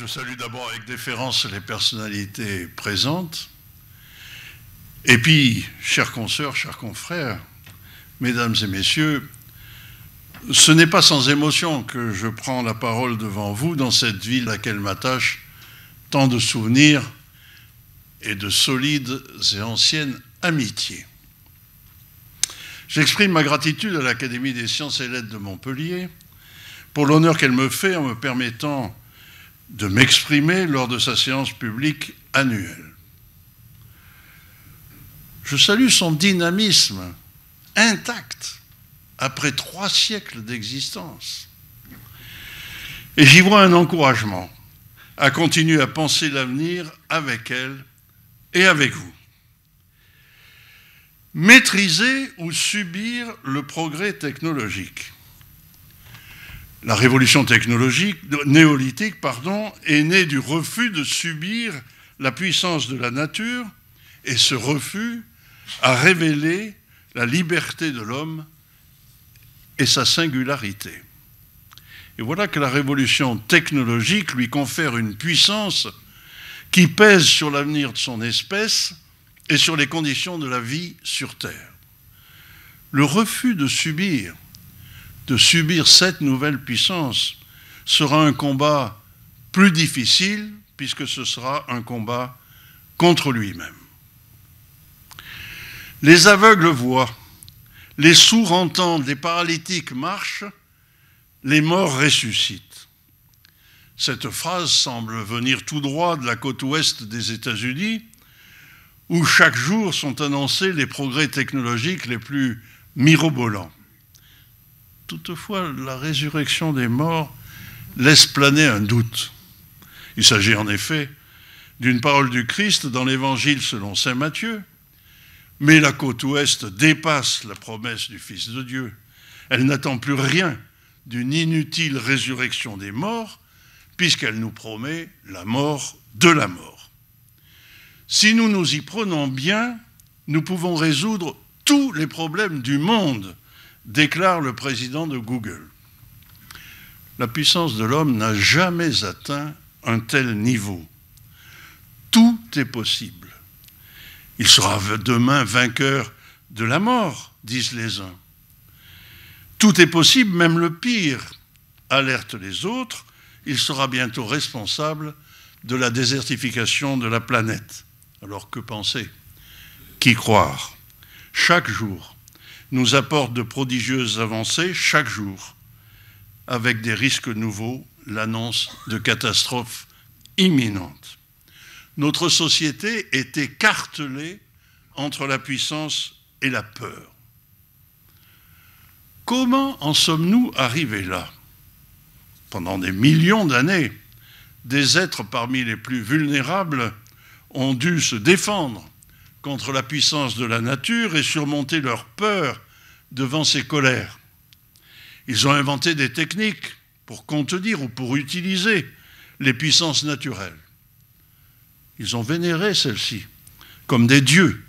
Je salue d'abord avec déférence les personnalités présentes. Et puis, chers consoeurs, chers confrères, mesdames et messieurs, ce n'est pas sans émotion que je prends la parole devant vous dans cette ville à laquelle m'attachent tant de souvenirs et de solides et anciennes amitiés. J'exprime ma gratitude à l'Académie des sciences et lettres de Montpellier pour l'honneur qu'elle me fait en me permettant de m'exprimer lors de sa séance publique annuelle. Je salue son dynamisme intact après trois siècles d'existence. Et j'y vois un encouragement à continuer à penser l'avenir avec elle et avec vous. Maîtriser ou subir le progrès technologique la révolution technologique, néolithique, pardon, est née du refus de subir la puissance de la nature, et ce refus a révélé la liberté de l'homme et sa singularité. Et voilà que la révolution technologique lui confère une puissance qui pèse sur l'avenir de son espèce et sur les conditions de la vie sur Terre. Le refus de subir de subir cette nouvelle puissance sera un combat plus difficile puisque ce sera un combat contre lui-même. Les aveugles voient, les sourds entendent, les paralytiques marchent, les morts ressuscitent. Cette phrase semble venir tout droit de la côte ouest des États-Unis, où chaque jour sont annoncés les progrès technologiques les plus mirobolants. Toutefois, la résurrection des morts laisse planer un doute. Il s'agit en effet d'une parole du Christ dans l'Évangile selon Saint Matthieu, mais la côte ouest dépasse la promesse du Fils de Dieu. Elle n'attend plus rien d'une inutile résurrection des morts, puisqu'elle nous promet la mort de la mort. Si nous nous y prenons bien, nous pouvons résoudre tous les problèmes du monde déclare le président de Google. La puissance de l'homme n'a jamais atteint un tel niveau. Tout est possible. Il sera demain vainqueur de la mort, disent les uns. Tout est possible, même le pire, alertent les autres. Il sera bientôt responsable de la désertification de la planète. Alors que penser Qui croire Chaque jour, nous apporte de prodigieuses avancées chaque jour, avec des risques nouveaux, l'annonce de catastrophes imminentes. Notre société est écartelée entre la puissance et la peur. Comment en sommes-nous arrivés là Pendant des millions d'années, des êtres parmi les plus vulnérables ont dû se défendre contre la puissance de la nature et surmonter leur peur devant ses colères. Ils ont inventé des techniques pour contenir ou pour utiliser les puissances naturelles. Ils ont vénéré celles-ci comme des dieux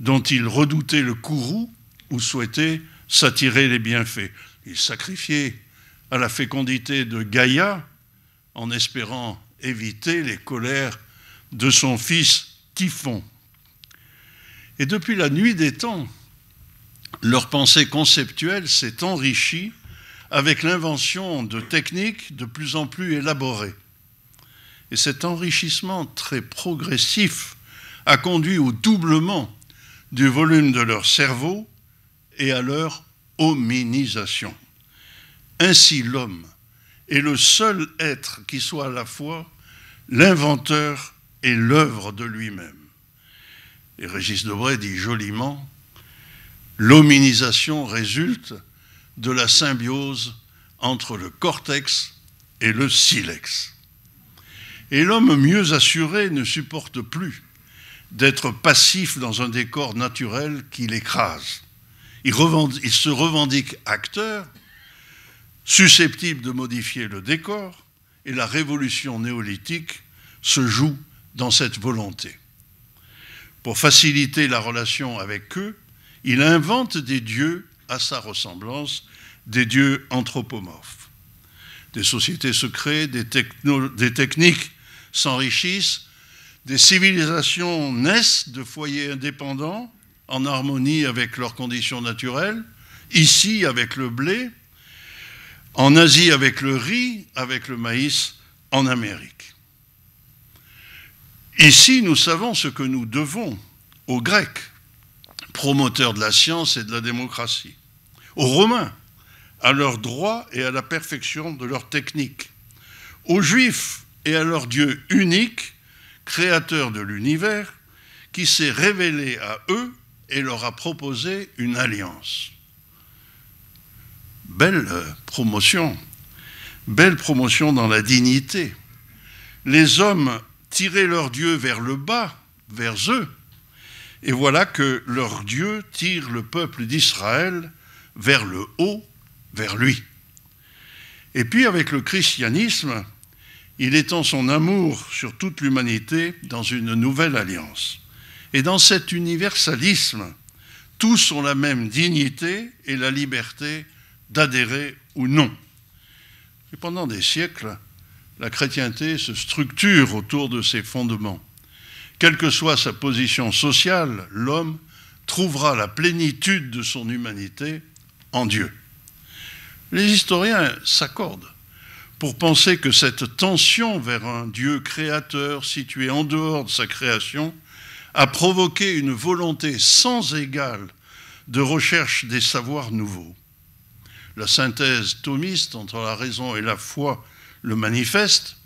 dont ils redoutaient le courroux ou souhaitaient s'attirer les bienfaits. Ils sacrifiaient à la fécondité de Gaïa en espérant éviter les colères de son fils Typhon. Et depuis la nuit des temps, leur pensée conceptuelle s'est enrichie avec l'invention de techniques de plus en plus élaborées. Et cet enrichissement très progressif a conduit au doublement du volume de leur cerveau et à leur hominisation. Ainsi l'homme est le seul être qui soit à la fois l'inventeur et l'œuvre de lui-même et Régis Debray dit joliment, l'hominisation résulte de la symbiose entre le cortex et le silex. Et l'homme mieux assuré ne supporte plus d'être passif dans un décor naturel qui l'écrase. Il, il, se revendique acteur, susceptible de modifier le décor, et la révolution néolithique se joue dans cette volonté pour faciliter la relation avec eux, il invente des dieux à sa ressemblance, des dieux anthropomorphes. Des sociétés se créent, des, des techniques s'enrichissent, des civilisations naissent de foyers indépendants, en harmonie avec leurs conditions naturelles, ici avec le blé, en Asie avec le riz, avec le maïs, en Amérique. Ici, nous savons ce que nous devons aux Grecs, promoteurs de la science et de la démocratie, aux Romains, à leurs droit et à la perfection de leur technique, aux Juifs et à leur Dieu unique, créateur de l'univers, qui s'est révélé à eux et leur a proposé une alliance. Belle euh, promotion, belle promotion dans la dignité. Les hommes tirer leur Dieu vers le bas, vers eux. Et voilà que leur Dieu tire le peuple d'Israël vers le haut, vers lui. Et puis avec le christianisme, il étend son amour sur toute l'humanité dans une nouvelle alliance. Et dans cet universalisme, tous ont la même dignité et la liberté d'adhérer ou non. Et pendant des siècles, la chrétienté se structure autour de ses fondements. Quelle que soit sa position sociale, l'homme trouvera la plénitude de son humanité en Dieu. Les historiens s'accordent pour penser que cette tension vers un Dieu créateur situé en dehors de sa création a provoqué une volonté sans égale de recherche des savoirs nouveaux. La synthèse thomiste entre la raison et la foi le manifeste,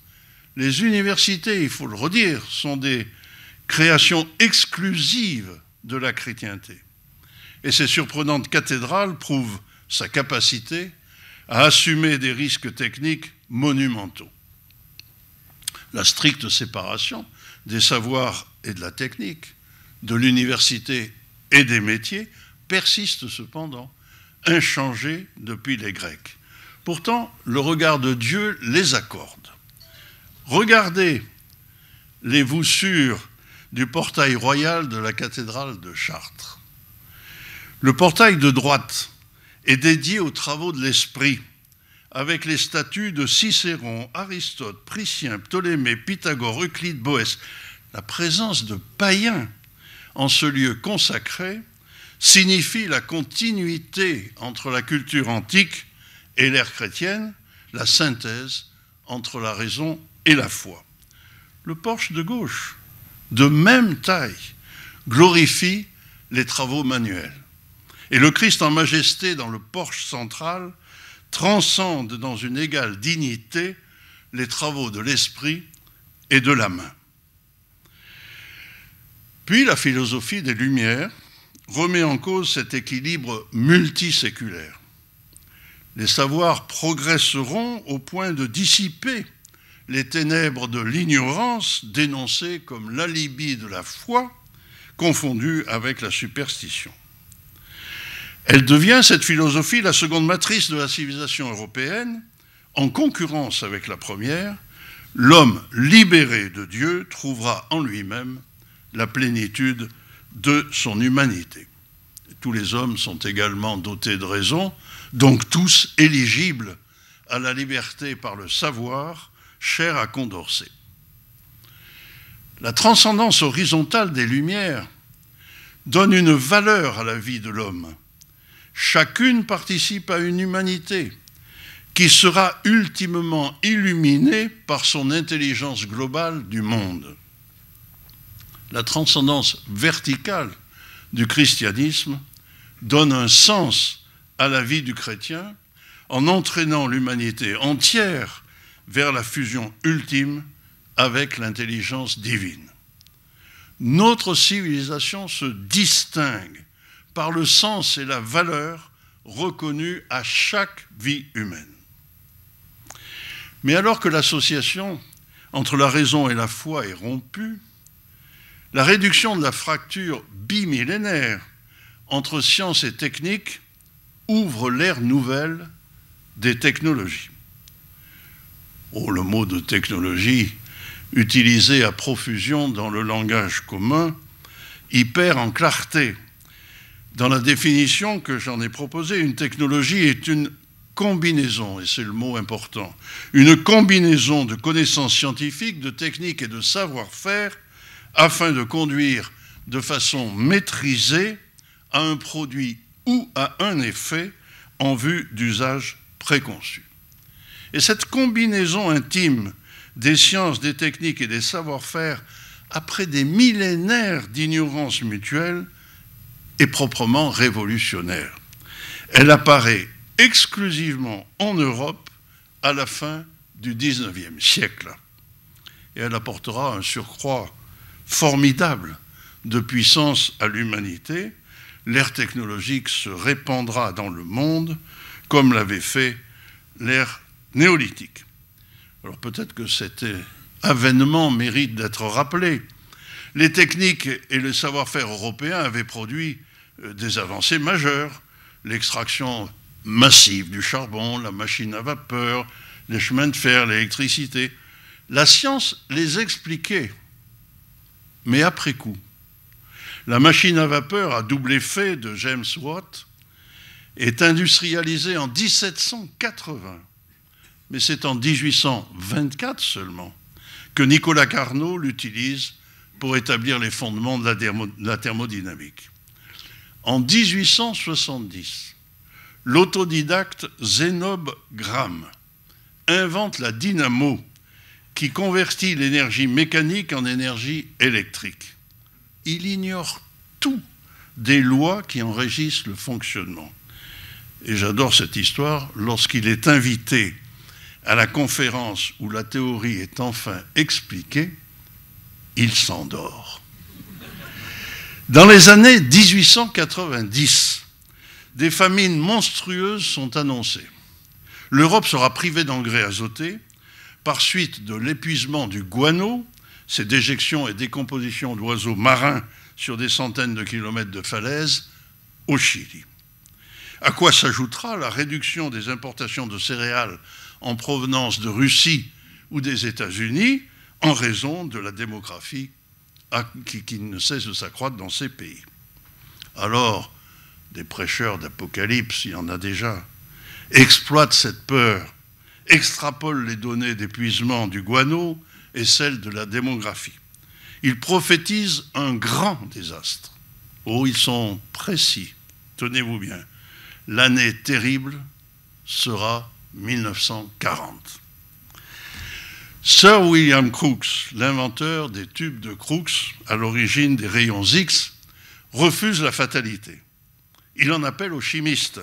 les universités, il faut le redire, sont des créations exclusives de la chrétienté. Et ces surprenantes cathédrales prouvent sa capacité à assumer des risques techniques monumentaux. La stricte séparation des savoirs et de la technique, de l'université et des métiers persiste cependant, inchangée depuis les Grecs. Pourtant, le regard de Dieu les accorde. Regardez les voussures du portail royal de la cathédrale de Chartres. Le portail de droite est dédié aux travaux de l'esprit, avec les statues de Cicéron, Aristote, Priscien, Ptolémée, Pythagore, Euclide, Boès. La présence de païens en ce lieu consacré signifie la continuité entre la culture antique et l'ère chrétienne, la synthèse entre la raison et la foi. Le porche de gauche, de même taille, glorifie les travaux manuels. Et le Christ en majesté dans le porche central transcende dans une égale dignité les travaux de l'esprit et de la main. Puis la philosophie des Lumières remet en cause cet équilibre multiséculaire. Les savoirs progresseront au point de dissiper les ténèbres de l'ignorance dénoncées comme l'alibi de la foi, confondue avec la superstition. Elle devient, cette philosophie, la seconde matrice de la civilisation européenne, en concurrence avec la première, l'homme libéré de Dieu trouvera en lui-même la plénitude de son humanité. Tous les hommes sont également dotés de raison, donc tous éligibles à la liberté par le savoir, cher à Condorcet. La transcendance horizontale des Lumières donne une valeur à la vie de l'homme. Chacune participe à une humanité qui sera ultimement illuminée par son intelligence globale du monde. La transcendance verticale du christianisme donne un sens à la vie du chrétien en entraînant l'humanité entière vers la fusion ultime avec l'intelligence divine. Notre civilisation se distingue par le sens et la valeur reconnus à chaque vie humaine. Mais alors que l'association entre la raison et la foi est rompue, la réduction de la fracture bimillénaire entre science et technique ouvre l'ère nouvelle des technologies. Oh, le mot de technologie, utilisé à profusion dans le langage commun, y perd en clarté. Dans la définition que j'en ai proposée, une technologie est une combinaison, et c'est le mot important, une combinaison de connaissances scientifiques, de techniques et de savoir-faire afin de conduire de façon maîtrisée à un produit ou à un effet en vue d'usage préconçu. Et cette combinaison intime des sciences, des techniques et des savoir-faire, après des millénaires d'ignorance mutuelle, est proprement révolutionnaire. Elle apparaît exclusivement en Europe à la fin du XIXe siècle. Et elle apportera un surcroît formidable de puissance à l'humanité, l'ère technologique se répandra dans le monde comme l'avait fait l'ère néolithique. Alors peut-être que cet avènement mérite d'être rappelé. Les techniques et le savoir-faire européen avaient produit euh, des avancées majeures, l'extraction massive du charbon, la machine à vapeur, les chemins de fer, l'électricité. La science les expliquait, mais après coup. La machine à vapeur à double effet de James Watt est industrialisée en 1780. Mais c'est en 1824 seulement que Nicolas Carnot l'utilise pour établir les fondements de la, thermodynamique. En 1870, l'autodidacte Zénobe Gramme invente la dynamo qui convertit l'énergie mécanique en énergie électrique il ignore tout des lois qui enregistrent le fonctionnement. Et j'adore cette histoire, lorsqu'il est invité à la conférence où la théorie est enfin expliquée, il s'endort. Dans les années 1890, des famines monstrueuses sont annoncées. L'Europe sera privée d'engrais azotés par suite de l'épuisement du guano ces déjections et décompositions d'oiseaux marins sur des centaines de kilomètres de falaises au Chili. À quoi s'ajoutera la réduction des importations de céréales en provenance de Russie ou des États-Unis en raison de la démographie qui ne cesse de s'accroître dans ces pays. Alors, des prêcheurs d'Apocalypse, il y en a déjà, exploitent cette peur, extrapolent les données d'épuisement du guano et celle de la démographie. Ils prophétisent un grand désastre. Oh, ils sont précis. Tenez-vous bien. L'année terrible sera 1940. Sir William Crookes, l'inventeur des tubes de Crookes, à l'origine des rayons X, refuse la fatalité. Il en appelle aux chimistes.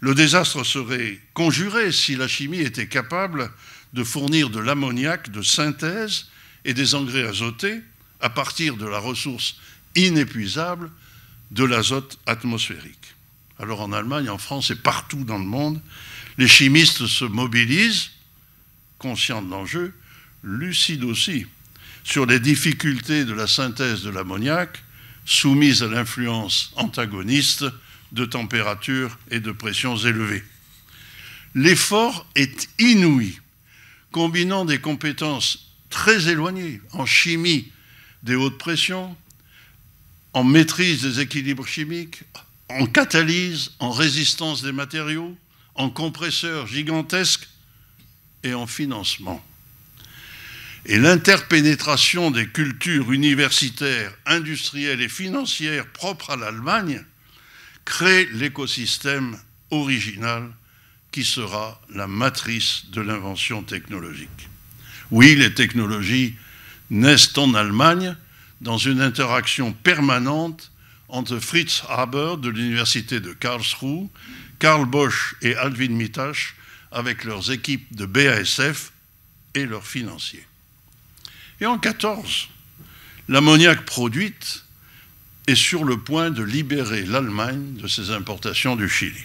Le désastre serait conjuré si la chimie était capable de fournir de l'ammoniac de synthèse et des engrais azotés à partir de la ressource inépuisable de l'azote atmosphérique. Alors en Allemagne, en France et partout dans le monde, les chimistes se mobilisent, conscients de l'enjeu, lucides aussi sur les difficultés de la synthèse de l'ammoniac, soumise à l'influence antagoniste de températures et de pressions élevées. L'effort est inouï combinant des compétences très éloignées en chimie des hautes pressions, en maîtrise des équilibres chimiques, en catalyse, en résistance des matériaux, en compresseurs gigantesques et en financement. Et l'interpénétration des cultures universitaires, industrielles et financières propres à l'Allemagne crée l'écosystème original qui sera la matrice de l'invention technologique. Oui, les technologies naissent en Allemagne dans une interaction permanente entre Fritz Haber de l'université de Karlsruhe, Karl Bosch et Alvin Mittasch avec leurs équipes de BASF et leurs financiers. Et en 14, l'ammoniac produite est sur le point de libérer l'Allemagne de ses importations du Chili.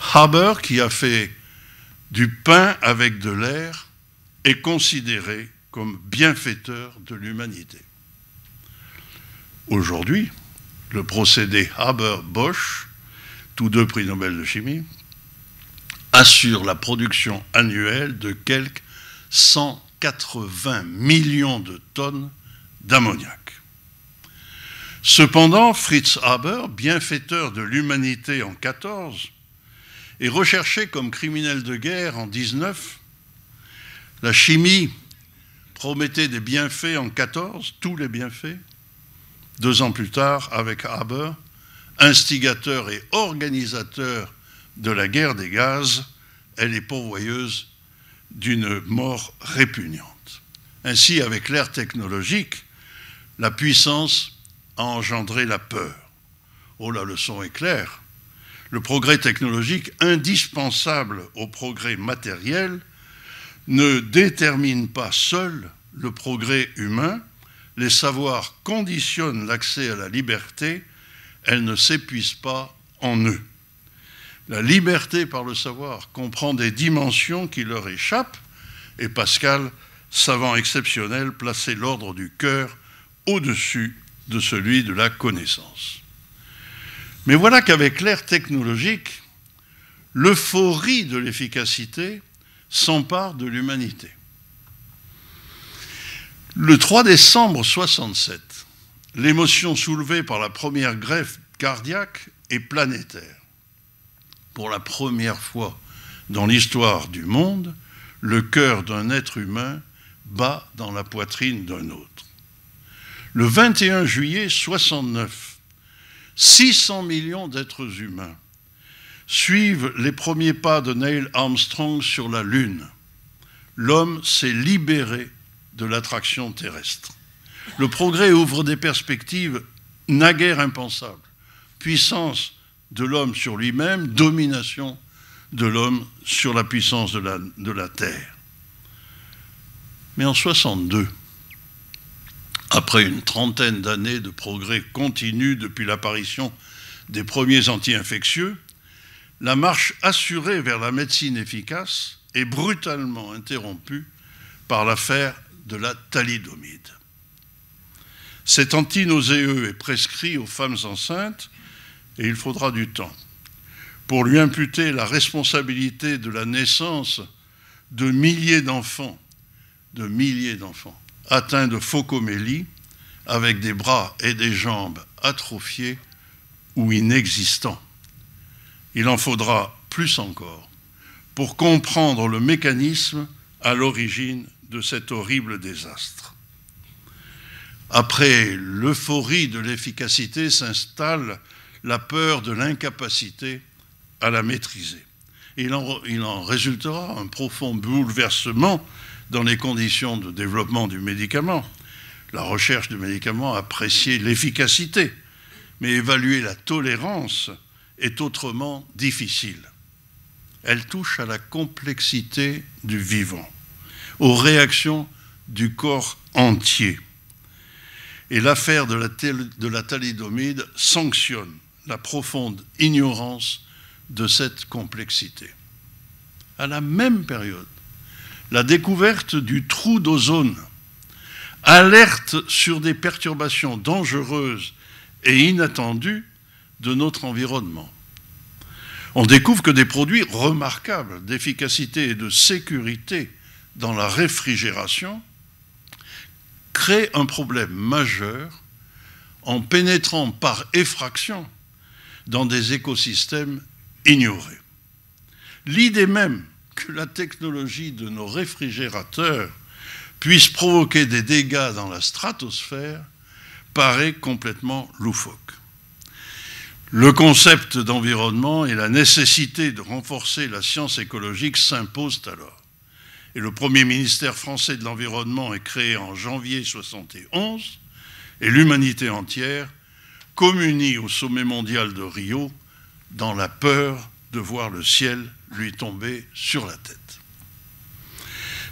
Haber, qui a fait du pain avec de l'air, est considéré comme bienfaiteur de l'humanité. Aujourd'hui, le procédé Haber-Bosch, tous deux prix Nobel de chimie, assure la production annuelle de quelques 180 millions de tonnes d'ammoniac. Cependant, Fritz Haber, bienfaiteur de l'humanité en 14, et recherché comme criminel de guerre en 19. La chimie promettait des bienfaits en 14, tous les bienfaits. Deux ans plus tard, avec Haber, instigateur et organisateur de la guerre des gaz, elle est pourvoyeuse d'une mort répugnante. Ainsi, avec l'ère technologique, la puissance a engendré la peur. Oh, la leçon est claire le progrès technologique indispensable au progrès matériel ne détermine pas seul le progrès humain, les savoirs conditionnent l'accès à la liberté, elle ne s'épuise pas en eux. La liberté par le savoir comprend des dimensions qui leur échappent, et Pascal, savant exceptionnel, plaçait l'ordre du cœur au-dessus de celui de la connaissance. Mais voilà qu'avec l'ère technologique, l'euphorie de l'efficacité s'empare de l'humanité. Le 3 décembre 67, l'émotion soulevée par la première greffe cardiaque est planétaire. Pour la première fois dans l'histoire du monde, le cœur d'un être humain bat dans la poitrine d'un autre. Le 21 juillet 69, 600 millions d'êtres humains suivent les premiers pas de Neil Armstrong sur la Lune. L'homme s'est libéré de l'attraction terrestre. Le progrès ouvre des perspectives naguère impensables. Puissance de l'homme sur lui-même, domination de l'homme sur la puissance de la, de la Terre. Mais en 62, après une trentaine d'années de progrès continu depuis l'apparition des premiers anti-infectieux, la marche assurée vers la médecine efficace est brutalement interrompue par l'affaire de la thalidomide. Cet antinauséeux est prescrit aux femmes enceintes et il faudra du temps pour lui imputer la responsabilité de la naissance de milliers d'enfants, de milliers d'enfants atteint de phocomélie, avec des bras et des jambes atrophiés ou inexistants. Il en faudra plus encore pour comprendre le mécanisme à l'origine de cet horrible désastre. Après l'euphorie de l'efficacité s'installe la peur de l'incapacité à la maîtriser. Il en, il en, résultera un profond bouleversement dans les conditions de développement du médicament, la recherche du médicament, apprécier l'efficacité, mais évaluer la tolérance est autrement difficile. Elle touche à la complexité du vivant, aux réactions du corps entier. Et l'affaire de, la de la thalidomide sanctionne la profonde ignorance de cette complexité. À la même période, la découverte du trou d'ozone alerte sur des perturbations dangereuses et inattendues de notre environnement. On découvre que des produits remarquables d'efficacité et de sécurité dans la réfrigération créent un problème majeur en pénétrant par effraction dans des écosystèmes ignorés. L'idée même que la technologie de nos réfrigérateurs puisse provoquer des dégâts dans la stratosphère paraît complètement loufoque. Le concept d'environnement et la nécessité de renforcer la science écologique s'imposent alors. Et le premier ministère français de l'environnement est créé en janvier 1971 et l'humanité entière communie au sommet mondial de Rio dans la peur de voir le ciel lui tomber sur la tête.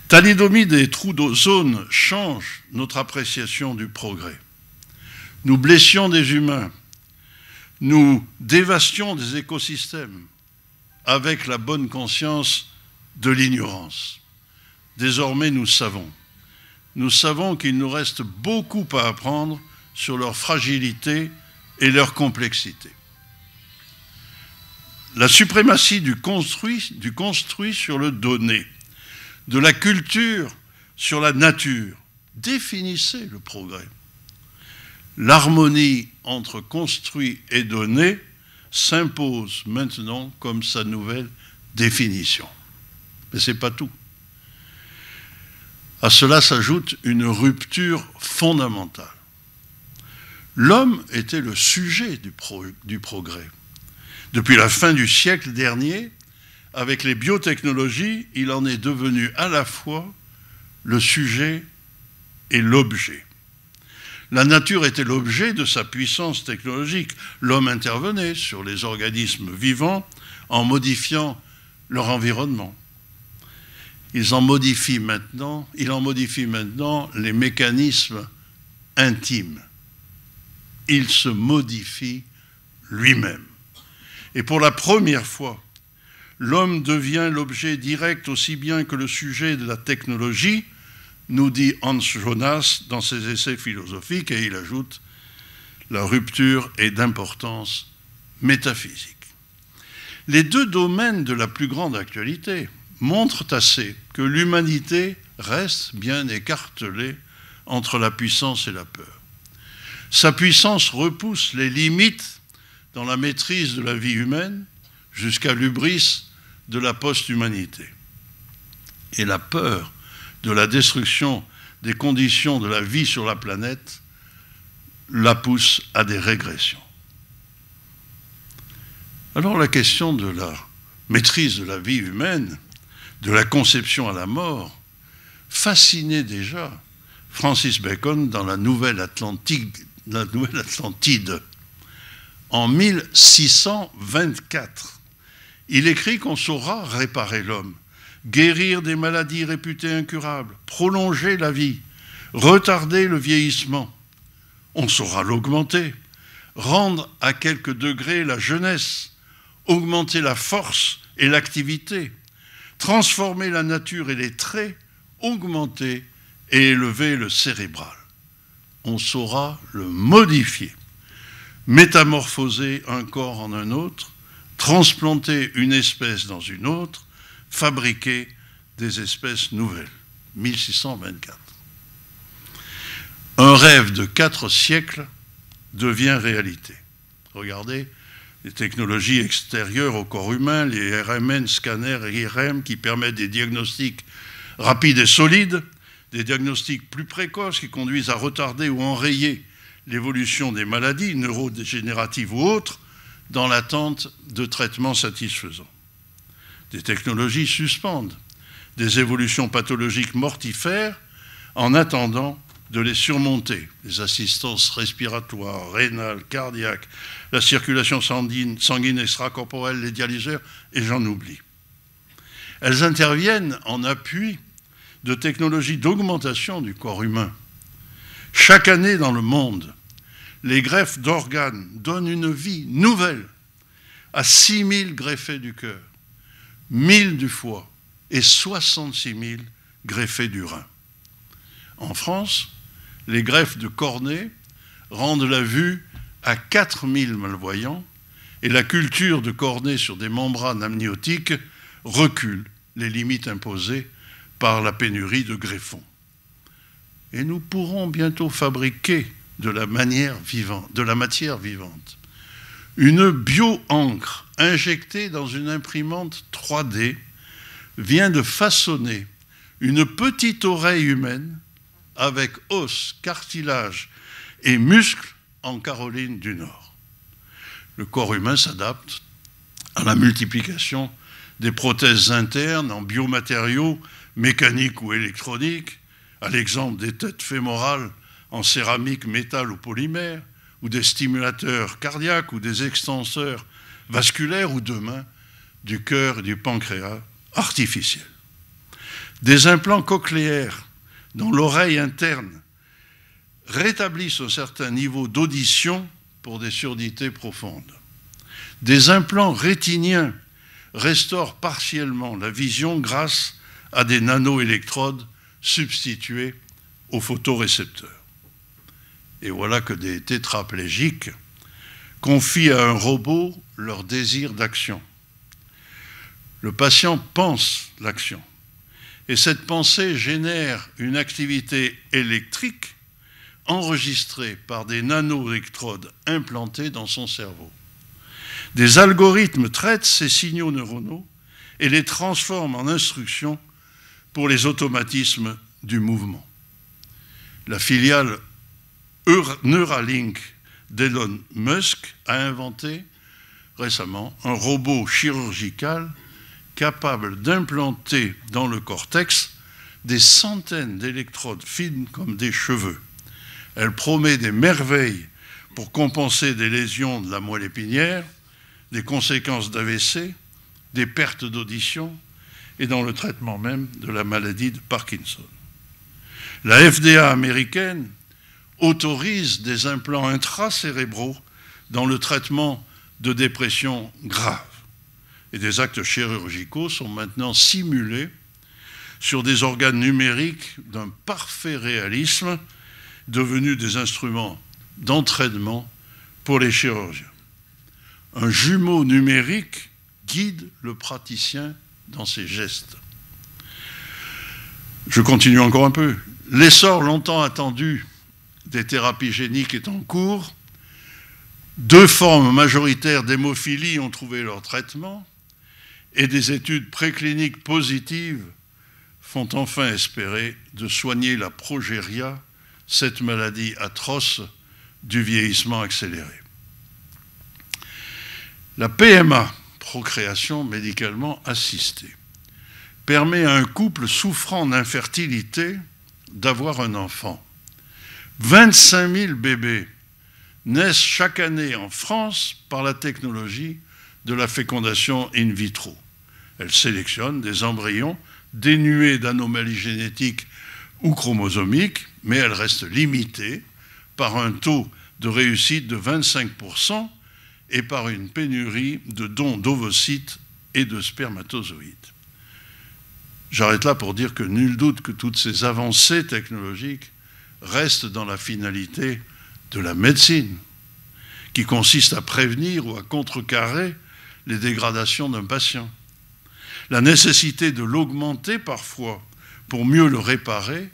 Thalidomide des trous d'ozone change notre appréciation du progrès. Nous blessions des humains, nous dévastions des écosystèmes avec la bonne conscience de l'ignorance. Désormais, nous savons. Nous savons qu'il nous reste beaucoup à apprendre sur leur fragilité et leur complexité la suprématie du construit, du construit sur le donné, de la culture sur la nature. Définissez le progrès. L'harmonie entre construit et donné s'impose maintenant comme sa nouvelle définition. Mais ce n'est pas tout. À cela s'ajoute une rupture fondamentale. L'homme était le sujet du progrès depuis la fin du siècle dernier, avec les biotechnologies, il en est devenu à la fois le sujet et l'objet. La nature était l'objet de sa puissance technologique. L'homme intervenait sur les organismes vivants en modifiant leur environnement. Ils en modifient maintenant, il en modifie maintenant les mécanismes intimes. Il se modifie lui-même. Et pour la première fois, l'homme devient l'objet direct aussi bien que le sujet de la technologie, nous dit Hans Jonas dans ses essais philosophiques, et il ajoute, la rupture est d'importance métaphysique. Les deux domaines de la plus grande actualité montrent assez que l'humanité reste bien écartelée entre la puissance et la peur. Sa puissance repousse les limites dans la maîtrise de la vie humaine jusqu'à l'ubris de la post-humanité. Et la peur de la destruction des conditions de la vie sur la planète la pousse à des régressions. Alors la question de la maîtrise de la vie humaine, de la conception à la mort, fascinait déjà Francis Bacon dans la Nouvelle, Atlantique, la Nouvelle Atlantide en 1624. Il écrit qu'on saura réparer l'homme, guérir des maladies réputées incurables, prolonger la vie, retarder le vieillissement. On saura l'augmenter, rendre à quelques degrés la jeunesse, augmenter la force et l'activité, transformer la nature et les traits, augmenter et élever le cérébral. On saura le modifier métamorphoser un corps en un autre, transplanter une espèce dans une autre, fabriquer des espèces nouvelles. 1624. Un rêve de quatre siècles devient réalité. Regardez les technologies extérieures au corps humain, les RMN, scanners et IRM qui permettent des diagnostics rapides et solides, des diagnostics plus précoces qui conduisent à retarder ou enrayer l'évolution des maladies neurodégénératives ou autres dans l'attente de traitements satisfaisants. Des technologies suspendent des évolutions pathologiques mortifères en attendant de les surmonter. Les assistances respiratoires, rénales, cardiaques, la circulation sanguine, sanguine extracorporelle, les dialyseurs, et j'en oublie. Elles interviennent en appui de technologies d'augmentation du corps humain. Chaque année dans le monde, les greffes d'organes donnent une vie nouvelle à 000 greffés du cœur, 000 du foie et 66 000 greffés du rein. En France, les greffes de cornée rendent la vue à 000 malvoyants et la culture de cornée sur des membranes amniotiques recule les limites imposées par la pénurie de greffons. Et nous pourrons bientôt fabriquer de la manière vivante, de la matière vivante. Une bio-encre injectée dans une imprimante 3D vient de façonner une petite oreille humaine avec os, cartilage et muscles en Caroline du Nord. Le corps humain s'adapte à la multiplication des prothèses internes en biomatériaux mécaniques ou électroniques, à l'exemple des têtes fémorales en céramique, métal ou polymère, ou des stimulateurs cardiaques ou des extenseurs vasculaires ou demain du cœur et du pancréas artificiels. Des implants cochléaires dans l'oreille interne rétablissent un certain niveau d'audition pour des surdités profondes. Des implants rétiniens restaurent partiellement la vision grâce à des nanoélectrodes substituées aux photorécepteurs et voilà que des tétraplégiques confient à un robot leur désir d'action. Le patient pense l'action, et cette pensée génère une activité électrique enregistrée par des nanoélectrodes implantées dans son cerveau. Des algorithmes traitent ces signaux neuronaux et les transforment en instructions pour les automatismes du mouvement. La filiale Neuralink d'Elon Musk a inventé récemment un robot chirurgical capable d'implanter dans le cortex des centaines d'électrodes fines comme des cheveux. Elle promet des merveilles pour compenser des lésions de la moelle épinière, des conséquences d'AVC, des pertes d'audition et dans le traitement même de la maladie de Parkinson. La FDA américaine autorise des implants intracérébraux dans le traitement de dépressions graves. Et des actes chirurgicaux sont maintenant simulés sur des organes numériques d'un parfait réalisme, devenus des instruments d'entraînement pour les chirurgiens. Un jumeau numérique guide le praticien dans ses gestes. Je continue encore un peu. L'essor longtemps attendu des thérapies géniques est en cours. Deux formes majoritaires d'hémophilie ont trouvé leur traitement et des études précliniques positives font enfin espérer de soigner la progéria, cette maladie atroce du vieillissement accéléré. La PMA, procréation médicalement assistée, permet à un couple souffrant d'infertilité d'avoir un enfant. 25 000 bébés naissent chaque année en France par la technologie de la fécondation in vitro. Elle sélectionne des embryons dénués d'anomalies génétiques ou chromosomiques, mais elle reste limitée par un taux de réussite de 25% et par une pénurie de dons d'ovocytes et de spermatozoïdes. J'arrête là pour dire que nul doute que toutes ces avancées technologiques reste dans la finalité de la médecine, qui consiste à prévenir ou à contrecarrer les dégradations d'un patient. La nécessité de l'augmenter parfois pour mieux le réparer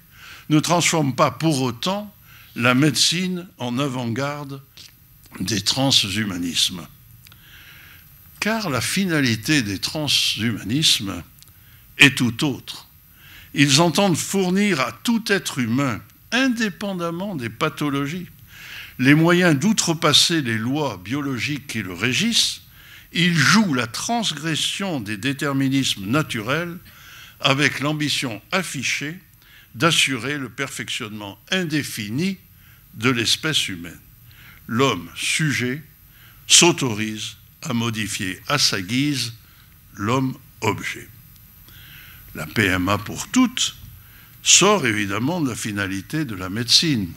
ne transforme pas pour autant la médecine en avant-garde des transhumanismes. Car la finalité des transhumanismes est tout autre. Ils entendent fournir à tout être humain indépendamment des pathologies, les moyens d'outrepasser les lois biologiques qui le régissent, il joue la transgression des déterminismes naturels avec l'ambition affichée d'assurer le perfectionnement indéfini de l'espèce humaine. L'homme sujet s'autorise à modifier à sa guise l'homme objet. La PMA pour toutes sort évidemment de la finalité de la médecine.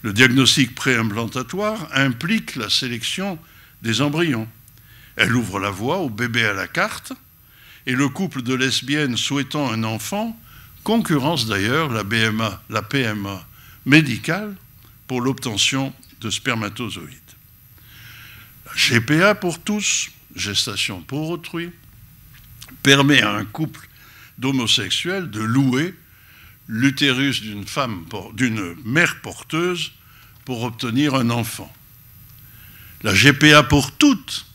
Le diagnostic préimplantatoire implique la sélection des embryons. Elle ouvre la voie au bébé à la carte, et le couple de lesbiennes souhaitant un enfant concurrence d'ailleurs la la PMA médicale pour l'obtention de spermatozoïdes. GPA pour tous, gestation pour autrui, permet à un couple d'homosexuels de louer l'utérus d'une femme, d'une mère porteuse pour obtenir un enfant. La GPA pour toutes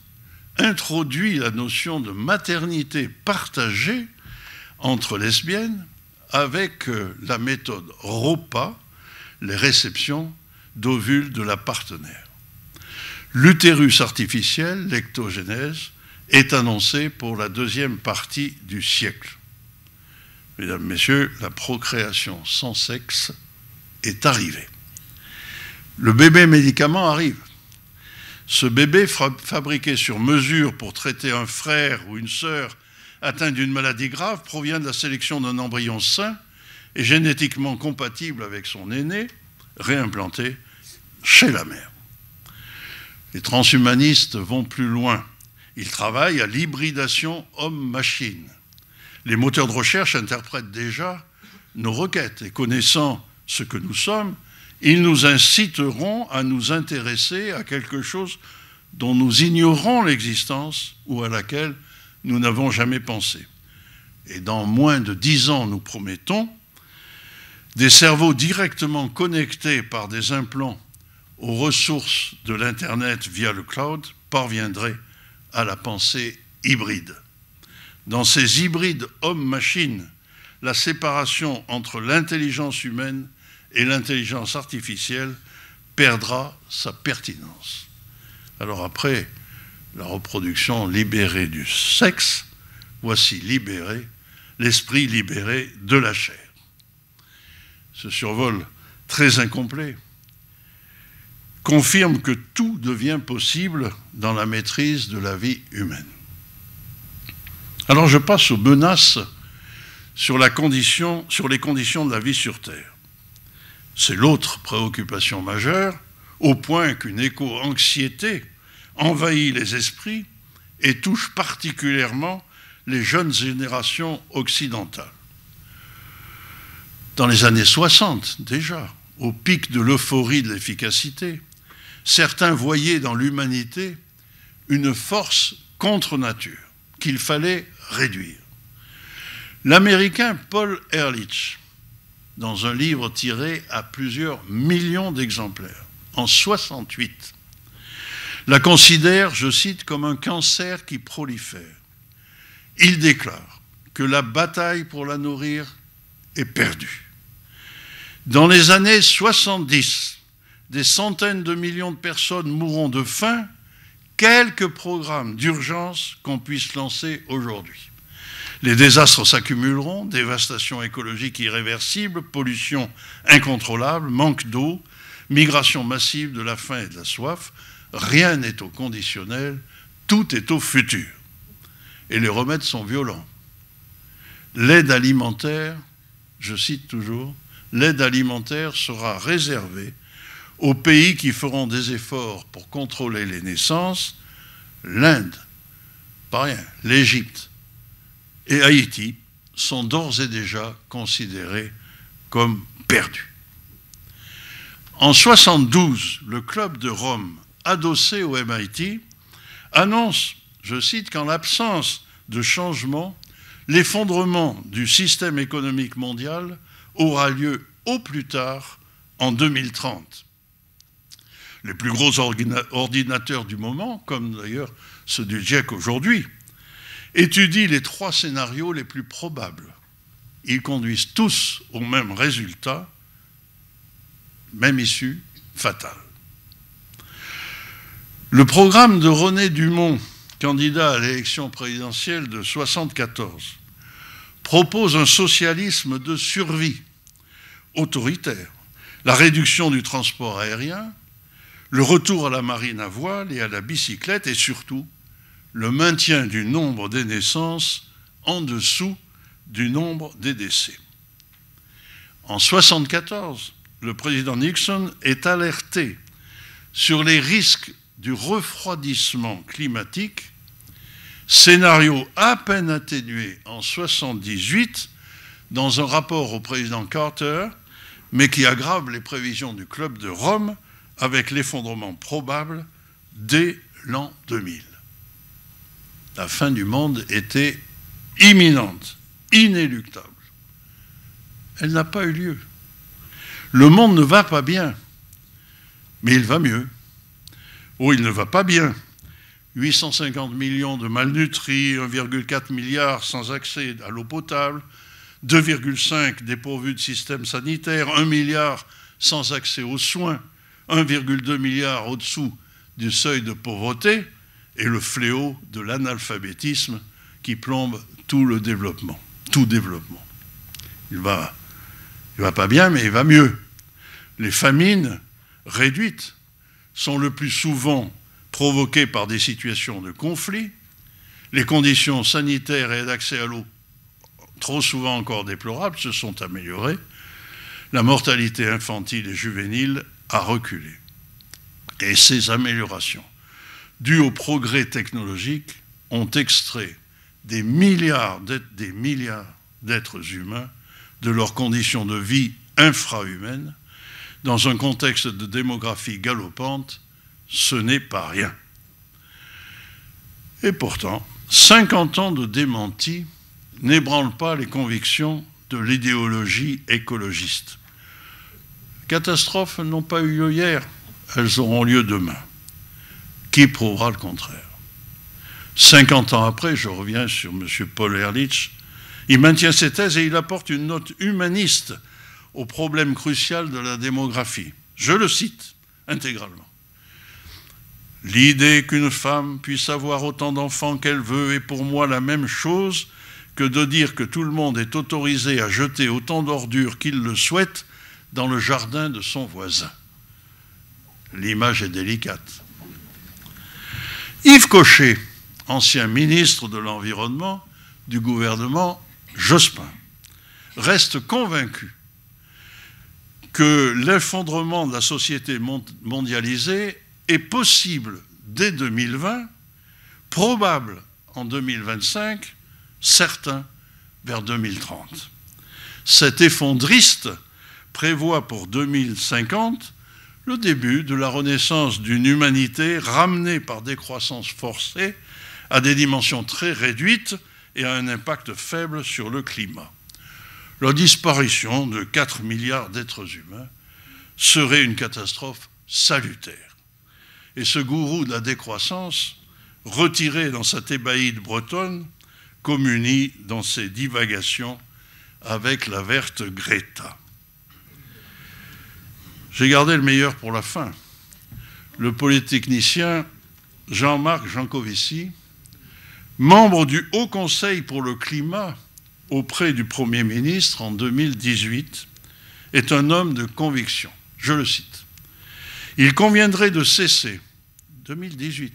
introduit la notion de maternité partagée entre lesbiennes avec euh, la méthode ROPA, les réceptions d'ovules de la partenaire. L'utérus artificiel, l'ectogénèse, est annoncé pour la deuxième partie du siècle. Mesdames, Messieurs, la procréation sans sexe est arrivée. Le bébé médicament arrive. Ce bébé fabriqué sur mesure pour traiter un frère ou une sœur atteint d'une maladie grave provient de la sélection d'un embryon sain et génétiquement compatible avec son aîné, réimplanté chez la mère. Les transhumanistes vont plus loin. Ils travaillent à l'hybridation homme-machine les moteurs de recherche interprètent déjà nos requêtes et connaissant ce que nous sommes, ils nous inciteront à nous intéresser à quelque chose dont nous ignorons l'existence ou à laquelle nous n'avons jamais pensé. Et dans moins de dix ans, nous promettons, des cerveaux directement connectés par des implants aux ressources de l'Internet via le cloud parviendraient à la pensée hybride dans ces hybrides homme-machine, la séparation entre l'intelligence humaine et l'intelligence artificielle perdra sa pertinence. Alors après la reproduction libérée du sexe, voici libéré l'esprit libéré de la chair. Ce survol très incomplet confirme que tout devient possible dans la maîtrise de la vie humaine. Alors je passe aux menaces sur, la condition, sur les conditions de la vie sur Terre. C'est l'autre préoccupation majeure, au point qu'une éco-anxiété envahit les esprits et touche particulièrement les jeunes générations occidentales. Dans les années 60 déjà, au pic de l'euphorie de l'efficacité, certains voyaient dans l'humanité une force contre nature qu'il fallait réduire. L'Américain Paul Ehrlich, dans un livre tiré à plusieurs millions d'exemplaires, en 68, la considère, je cite, comme un cancer qui prolifère. Il déclare que la bataille pour la nourrir est perdue. Dans les années 70, des centaines de millions de personnes mourront de faim quelques programmes d'urgence qu'on puisse lancer aujourd'hui. Les désastres s'accumuleront, dévastation écologique irréversible, pollution incontrôlable, manque d'eau, migration massive de la faim et de la soif. Rien n'est au conditionnel, tout est au futur. Et les remèdes sont violents. L'aide alimentaire, je cite toujours, l'aide alimentaire sera réservée aux pays qui feront des efforts pour contrôler les naissances, l'Inde, pas rien, l'Égypte et Haïti sont d'ores et déjà considérés comme perdus. En 1972, le club de Rome, adossé au MIT, annonce, je cite, qu'en l'absence de changement, l'effondrement du système économique mondial aura lieu au plus tard en 2030 les plus gros ordinateurs du moment, comme d'ailleurs ceux du GIEC aujourd'hui, étudient les trois scénarios les plus probables. Ils conduisent tous au même résultat, même issue fatale. Le programme de René Dumont, candidat à l'élection présidentielle de 1974, propose un socialisme de survie autoritaire, la réduction du transport aérien, le retour à la marine à voile et à la bicyclette et surtout le maintien du nombre des naissances en dessous du nombre des décès. En 1974, le président Nixon est alerté sur les risques du refroidissement climatique, scénario à peine atténué en 1978 dans un rapport au président Carter, mais qui aggrave les prévisions du Club de Rome avec l'effondrement probable dès l'an 2000. La fin du monde était imminente, inéluctable. Elle n'a pas eu lieu. Le monde ne va pas bien, mais il va mieux. Ou oh, il ne va pas bien. 850 millions de malnutris, 1,4 milliard sans accès à l'eau potable, 2,5 dépourvus de système sanitaire, 1 milliard sans accès aux soins, 1,2 milliard au-dessous du seuil de pauvreté, et le fléau de l'analphabétisme qui plombe tout le développement, tout développement. Il va, il va pas bien, mais il va mieux. Les famines réduites sont le plus souvent provoquées par des situations de conflit, les conditions sanitaires et d'accès à l'eau, trop souvent encore déplorables, se sont améliorées, la mortalité infantile et juvénile a reculé. Et ces améliorations, dues au progrès technologique, ont extrait des milliards d'êtres humains de leurs conditions de vie infrahumaines dans un contexte de démographie galopante, ce n'est pas rien. Et pourtant, 50 ans de démentis n'ébranlent pas les convictions de l'idéologie écologiste catastrophes n'ont pas eu lieu hier, elles auront lieu demain. Qui prouvera le contraire 50 ans après, je reviens sur M. Paul Ehrlich, il maintient ses thèses et il apporte une note humaniste au problème crucial de la démographie. Je le cite intégralement. L'idée qu'une femme puisse avoir autant d'enfants qu'elle veut est pour moi la même chose que de dire que tout le monde est autorisé à jeter autant d'ordures qu'il le souhaite dans le jardin de son voisin. L'image est délicate. Yves Cochet, ancien ministre de l'Environnement du gouvernement Jospin, reste convaincu que l'effondrement de la société mondialisée est possible dès 2020, probable en 2025, certain vers 2030. Cet effondriste prévoit pour 2050 le début de la renaissance d'une humanité ramenée par décroissance forcée à des dimensions très réduites et à un impact faible sur le climat. La disparition de 4 milliards d'êtres humains serait une catastrophe salutaire. Et ce gourou de la décroissance, retiré dans sa thébaïde bretonne, communie dans ses divagations avec la verte Greta. J'ai gardé le meilleur pour la fin. Le polytechnicien Jean-Marc Jancovici, membre du Haut Conseil pour le climat auprès du Premier ministre en 2018, est un homme de conviction. Je le cite. Il conviendrait de cesser, 2018,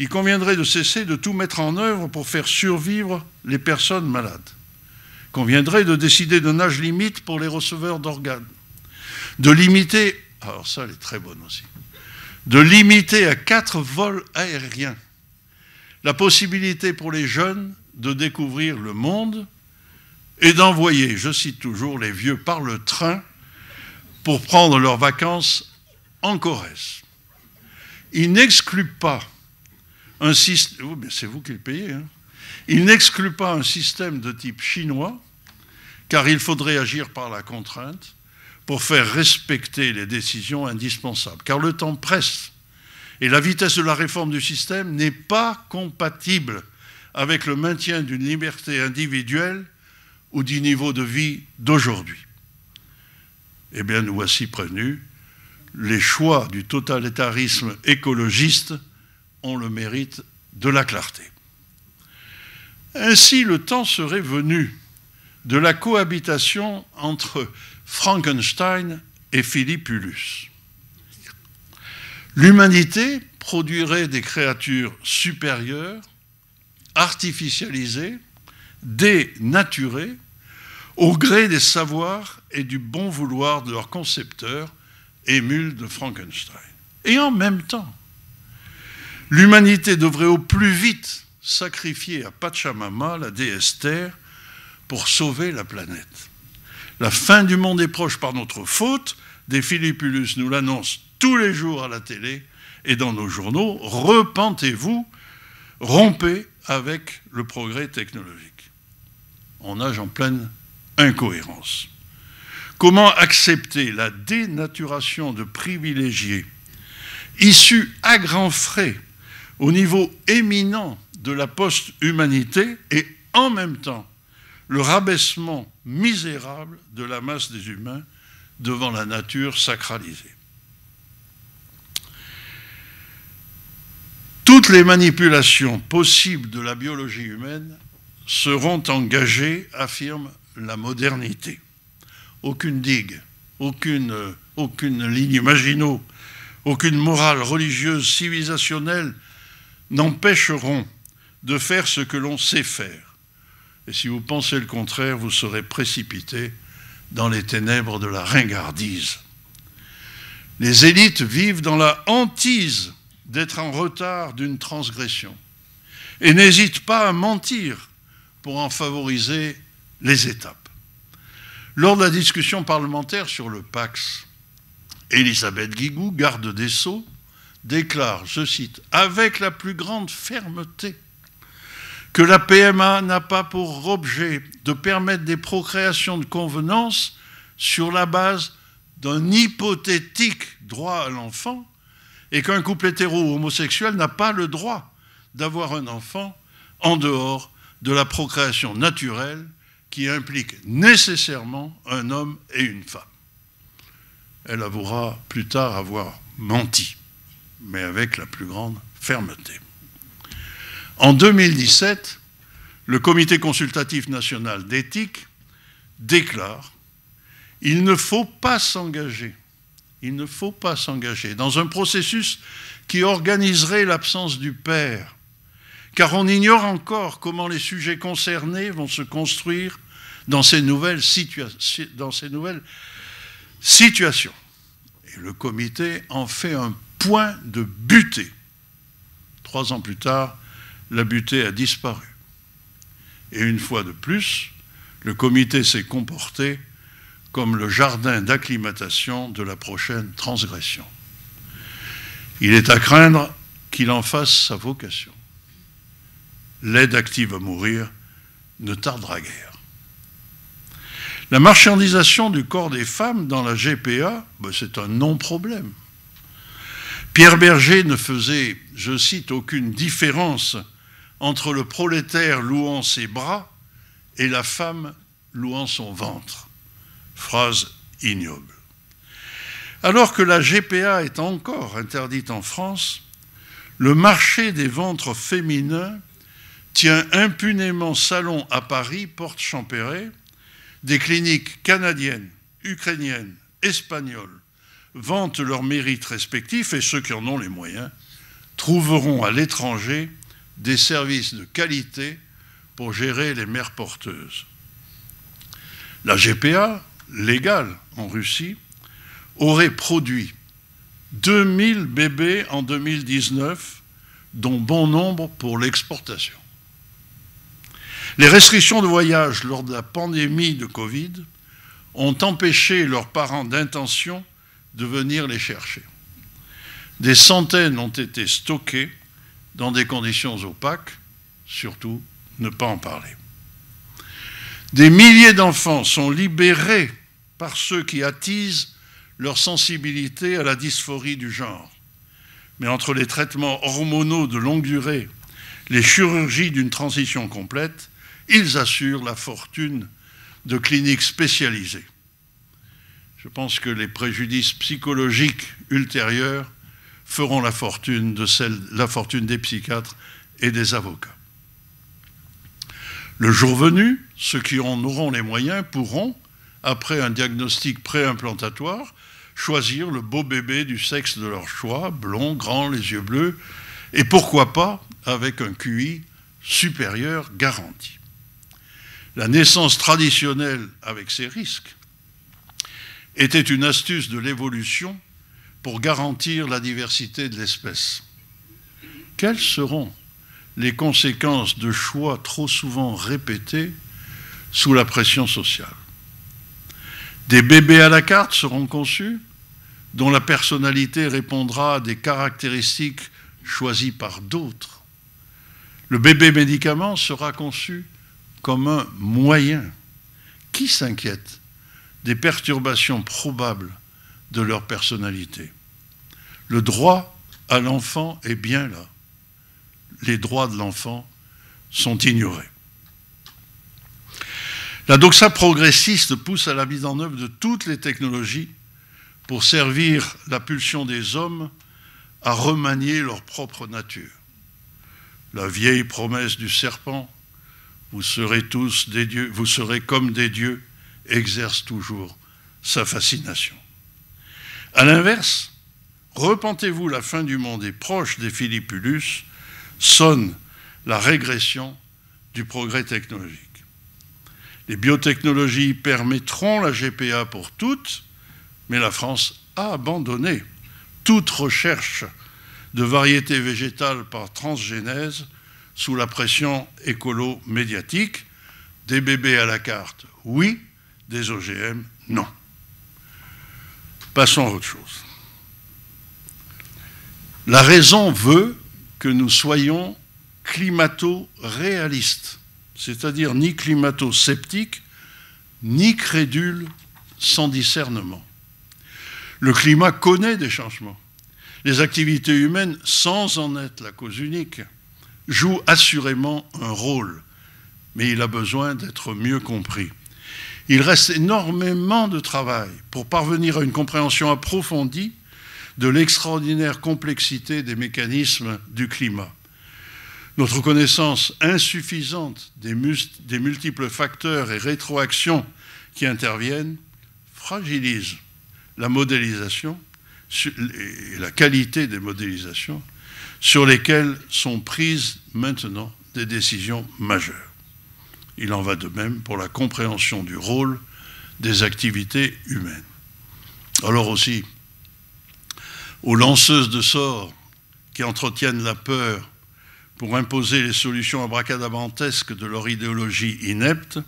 il conviendrait de cesser de tout mettre en œuvre pour faire survivre les personnes malades. Il conviendrait de décider d'un âge limite pour les receveurs d'organes de limiter, alors ça est très bonne aussi, de limiter à quatre vols aériens la possibilité pour les jeunes de découvrir le monde et d'envoyer, je cite toujours, les vieux par le train pour prendre leurs vacances en Corrèze. Il n'exclut pas c'est vous qui payez, hein. il n'exclut pas un système de type chinois, car il faudrait agir par la contrainte, pour faire respecter les décisions indispensables. Car le temps presse et la vitesse de la réforme du système n'est pas compatible avec le maintien d'une liberté individuelle ou du niveau de vie d'aujourd'hui. Eh bien, nous voici prévenus, les choix du totalitarisme écologiste ont le mérite de la clarté. Ainsi, le temps serait venu de la cohabitation entre Frankenstein et Philippe L'humanité produirait des créatures supérieures, artificialisées, dénaturées, au gré des savoirs et du bon vouloir de leur concepteur, Émule de Frankenstein. Et en même temps, l'humanité devrait au plus vite sacrifier à Pachamama, la déesse Terre, pour sauver la planète. La fin du monde est proche par notre faute. Des Philippulus nous l'annoncent tous les jours à la télé et dans nos journaux. Repentez-vous, rompez avec le progrès technologique. On nage en pleine incohérence. Comment accepter la dénaturation de privilégiés issus à grands frais au niveau éminent de la post-humanité et en même temps le rabaissement misérable de la masse des humains devant la nature sacralisée. Toutes les manipulations possibles de la biologie humaine seront engagées, affirme la modernité. Aucune digue, aucune, aucune ligne Maginot, aucune morale religieuse civilisationnelle n'empêcheront de faire ce que l'on sait faire, et si vous pensez le contraire, vous serez précipité dans les ténèbres de la ringardise. Les élites vivent dans la hantise d'être en retard d'une transgression et n'hésitent pas à mentir pour en favoriser les étapes. Lors de la discussion parlementaire sur le Pax, Elisabeth Guigou, garde des Sceaux, déclare, je cite, avec la plus grande fermeté, que la PMA n'a pas pour objet de permettre des procréations de convenance sur la base d'un hypothétique droit à l'enfant, et qu'un couple hétéro homosexuel n'a pas le droit d'avoir un enfant en dehors de la procréation naturelle qui implique nécessairement un homme et une femme. Elle avouera plus tard avoir menti, mais avec la plus grande fermeté. En 2017, le Comité consultatif national d'éthique déclare Il ne faut pas s'engager. Il ne faut pas s'engager dans un processus qui organiserait l'absence du père, car on ignore encore comment les sujets concernés vont se construire dans ces nouvelles, dans ces nouvelles situations. Et le comité en fait un point de butée. Trois ans plus tard, la butée a disparu. Et une fois de plus, le comité s'est comporté comme le jardin d'acclimatation de la prochaine transgression. Il est à craindre qu'il en fasse sa vocation. L'aide active à mourir ne tardera guère. La marchandisation du corps des femmes dans la GPA, ben, c'est un non-problème. Pierre Berger ne faisait, je cite, aucune différence entre le prolétaire louant ses bras et la femme louant son ventre. Phrase ignoble. Alors que la GPA est encore interdite en France, le marché des ventres féminins tient impunément salon à Paris, porte Champéret, des cliniques canadiennes, ukrainiennes, espagnoles vantent leurs mérites respectifs et ceux qui en ont les moyens trouveront à l'étranger des services de qualité pour gérer les mères porteuses. La GPA, légale en Russie, aurait produit 2000 bébés en 2019, dont bon nombre pour l'exportation. Les restrictions de voyage lors de la pandémie de Covid ont empêché leurs parents d'intention de venir les chercher. Des centaines ont été stockées, dans des conditions opaques, surtout ne pas en parler. Des milliers d'enfants sont libérés par ceux qui attisent leur sensibilité à la dysphorie du genre. Mais entre les traitements hormonaux de longue durée, les chirurgies d'une transition complète, ils assurent la fortune de cliniques spécialisées. Je pense que les préjudices psychologiques ultérieurs feront la fortune, de celle, la fortune des psychiatres et des avocats. Le jour venu, ceux qui en auront les moyens pourront, après un diagnostic préimplantatoire, choisir le beau bébé du sexe de leur choix, blond, grand, les yeux bleus, et pourquoi pas avec un QI supérieur garanti. La naissance traditionnelle avec ses risques était une astuce de l'évolution pour garantir la diversité de l'espèce. Quelles seront les conséquences de choix trop souvent répétés sous la pression sociale Des bébés à la carte seront conçus dont la personnalité répondra à des caractéristiques choisies par d'autres. Le bébé médicament sera conçu comme un moyen. Qui s'inquiète des perturbations probables de leur personnalité. Le droit à l'enfant est bien là. Les droits de l'enfant sont ignorés. La doxa progressiste pousse à la mise en œuvre de toutes les technologies pour servir la pulsion des hommes à remanier leur propre nature. La vieille promesse du serpent, vous serez tous des dieux, vous serez comme des dieux, exerce toujours sa fascination. À l'inverse, repentez-vous, la fin du monde est proche des Philippulus, sonne la régression du progrès technologique. Les biotechnologies permettront la GPA pour toutes, mais la France a abandonné toute recherche de variétés végétales par transgénèse sous la pression écolo-médiatique. Des bébés à la carte, oui, des OGM, non. Passons à autre chose. La raison veut que nous soyons climato-réalistes, c'est-à-dire ni climato-sceptiques, ni crédules sans discernement. Le climat connaît des changements. Les activités humaines, sans en être la cause unique, jouent assurément un rôle, mais il a besoin d'être mieux compris. Il reste énormément de travail pour parvenir à une compréhension approfondie de l'extraordinaire complexité des mécanismes du climat. Notre connaissance insuffisante des, multiples facteurs et rétroactions qui interviennent fragilise la modélisation et la qualité des modélisations sur lesquelles sont prises maintenant des décisions majeures. Il en va de même pour la compréhension du rôle des activités humaines. Alors aussi, aux lanceuses de sorts qui entretiennent la peur pour imposer les solutions abracadabantesques de leur idéologie inepte,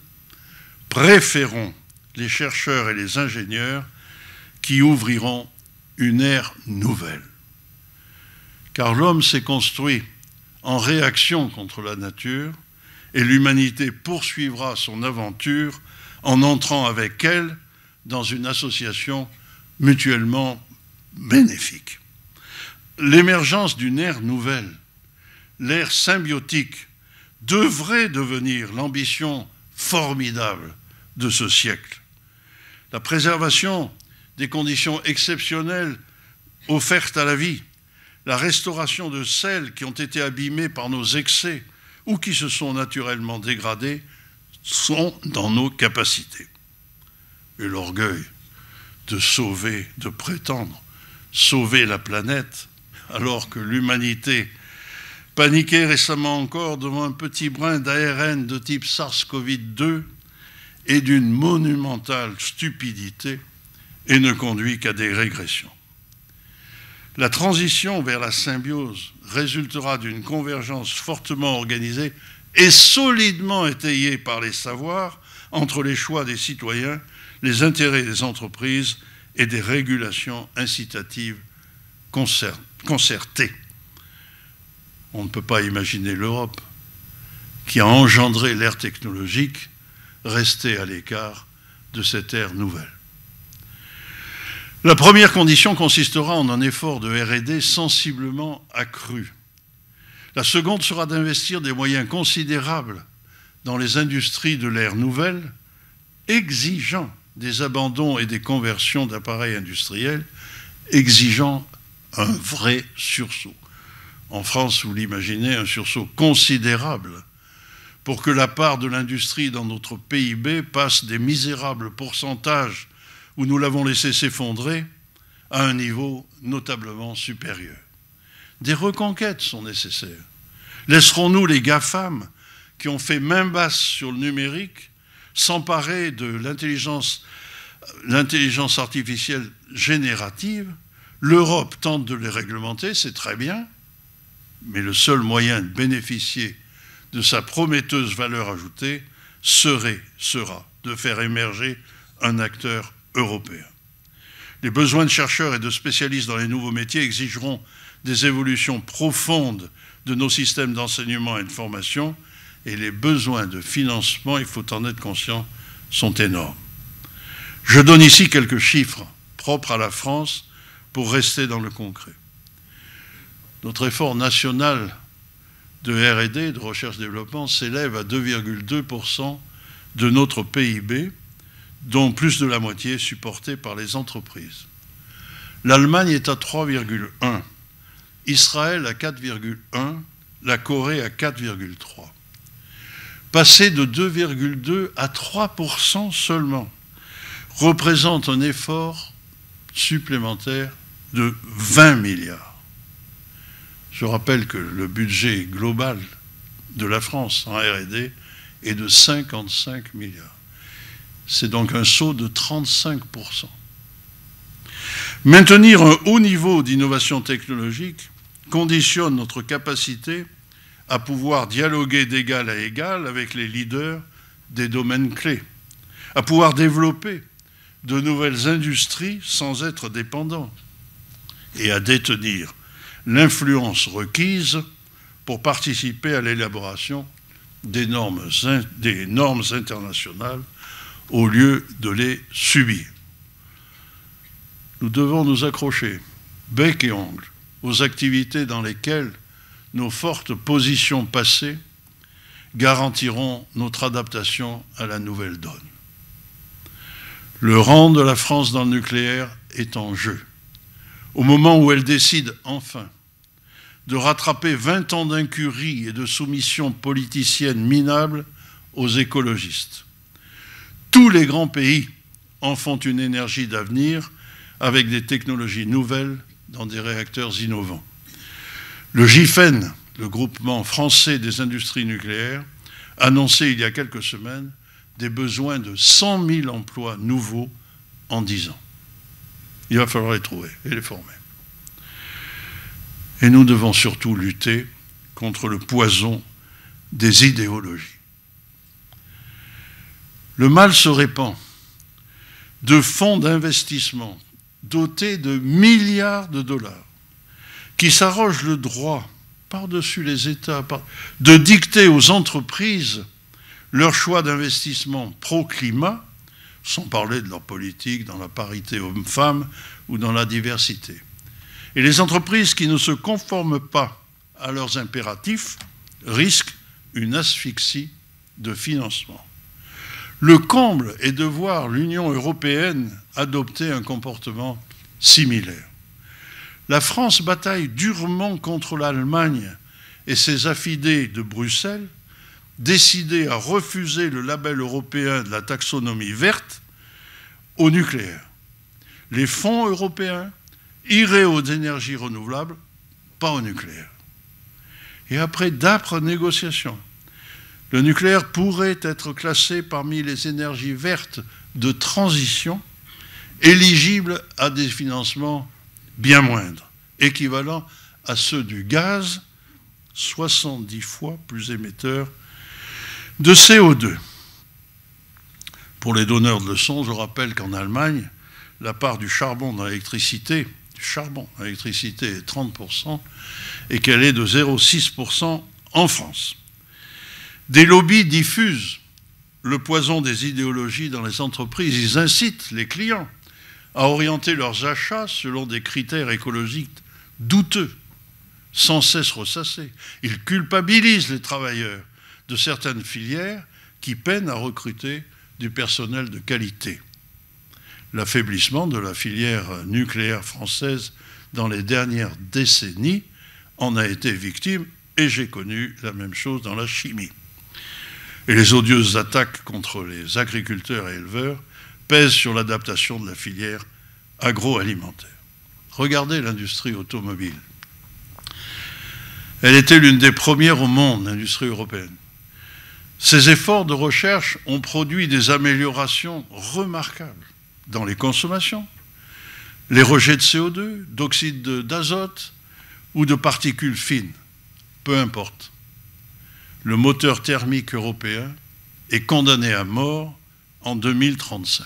préférons les chercheurs et les ingénieurs qui ouvriront une ère nouvelle. Car l'homme s'est construit en réaction contre la nature, et l'humanité poursuivra son aventure en entrant avec elle dans une association mutuellement bénéfique. L'émergence d'une ère nouvelle, l'ère symbiotique, devrait devenir l'ambition formidable de ce siècle. La préservation des conditions exceptionnelles offertes à la vie, la restauration de celles qui ont été abîmées par nos excès, ou qui se sont naturellement dégradés sont dans nos capacités. Et l'orgueil de sauver, de prétendre sauver la planète, alors que l'humanité paniquait récemment encore devant un petit brin d'ARN de type SARS-CoV-2 et d'une monumentale stupidité et ne conduit qu'à des régressions. La transition vers la symbiose résultera d'une convergence fortement organisée et solidement étayée par les savoirs entre les choix des citoyens, les intérêts des entreprises et des régulations incitatives concertées. On ne peut pas imaginer l'Europe, qui a engendré l'ère technologique, rester à l'écart de cette ère nouvelle. La première condition consistera en un effort de RD sensiblement accru. La seconde sera d'investir des moyens considérables dans les industries de l'ère nouvelle, exigeant des abandons et des conversions d'appareils industriels, exigeant un vrai sursaut. En France, vous l'imaginez, un sursaut considérable pour que la part de l'industrie dans notre PIB passe des misérables pourcentages où nous l'avons laissé s'effondrer à un niveau notablement supérieur. Des reconquêtes sont nécessaires. Laisserons-nous les GAFAM, qui ont fait main basse sur le numérique, s'emparer de l'intelligence artificielle générative L'Europe tente de les réglementer, c'est très bien, mais le seul moyen de bénéficier de sa prometteuse valeur ajoutée serait, sera de faire émerger un acteur européen. Les besoins de chercheurs et de spécialistes dans les nouveaux métiers exigeront des évolutions profondes de nos systèmes d'enseignement et de formation, et les besoins de financement, il faut en être conscient, sont énormes. Je donne ici quelques chiffres propres à la France pour rester dans le concret. Notre effort national de RD, de recherche-développement, s'élève à 2,2% de notre PIB, dont plus de la moitié supportée par les entreprises. L'Allemagne est à 3,1, Israël à 4,1, la Corée à 4,3. Passer de 2,2 à 3% seulement représente un effort supplémentaire de 20 milliards. Je rappelle que le budget global de la France en RD est de 55 milliards. C'est donc un saut de 35%. Maintenir un haut niveau d'innovation technologique conditionne notre capacité à pouvoir dialoguer d'égal à égal avec les leaders des domaines clés, à pouvoir développer de nouvelles industries sans être dépendants et à détenir l'influence requise pour participer à l'élaboration des normes, des normes internationales au lieu de les subir. Nous devons nous accrocher, bec et ongle, aux activités dans lesquelles nos fortes positions passées garantiront notre adaptation à la nouvelle donne. Le rang de la France dans le nucléaire est en jeu. Au moment où elle décide enfin de rattraper 20 ans d'incurie et de soumission politicienne minable aux écologistes, tous les grands pays en font une énergie d'avenir avec des technologies nouvelles dans des réacteurs innovants. Le GIFEN, le groupement français des industries nucléaires, annonçait il y a quelques semaines des besoins de 100 000 emplois nouveaux en 10 ans. Il va falloir les trouver et les former. Et nous devons surtout lutter contre le poison des idéologies. Le mal se répand de fonds d'investissement dotés de milliards de dollars qui s'arrogent le droit, par-dessus les États, de dicter aux entreprises leur choix d'investissement pro-climat, sans parler de leur politique dans la parité homme-femme ou dans la diversité. Et les entreprises qui ne se conforment pas à leurs impératifs risquent une asphyxie de financement. Le comble est de voir l'Union européenne adopter un comportement similaire. La France bataille durement contre l'Allemagne et ses affidés de Bruxelles, décidés à refuser le label européen de la taxonomie verte au nucléaire. Les fonds européens iraient aux énergies renouvelables, pas au nucléaire. Et après d'âpres négociations, le nucléaire pourrait être classé parmi les énergies vertes de transition, éligibles à des financements bien moindres, équivalents à ceux du gaz, 70 fois plus émetteurs de CO2. Pour les donneurs de leçons, je rappelle qu'en Allemagne, la part du charbon dans l'électricité, charbon, l'électricité est 30%, et qu'elle est de 0,6% en France. Des lobbies diffusent le poison des idéologies dans les entreprises. Ils incitent les clients à orienter leurs achats selon des critères écologiques douteux, sans cesse ressassés. Ils culpabilisent les travailleurs de certaines filières qui peinent à recruter du personnel de qualité. L'affaiblissement de la filière nucléaire française dans les dernières décennies en a été victime et j'ai connu la même chose dans la chimie et les odieuses attaques contre les agriculteurs et éleveurs pèsent sur l'adaptation de la filière agroalimentaire. Regardez l'industrie automobile. Elle était l'une des premières au monde, l'industrie européenne. Ces efforts de recherche ont produit des améliorations remarquables dans les consommations, les rejets de CO2, d'oxyde d'azote ou de particules fines, peu importe le moteur thermique européen est condamné à mort en 2035.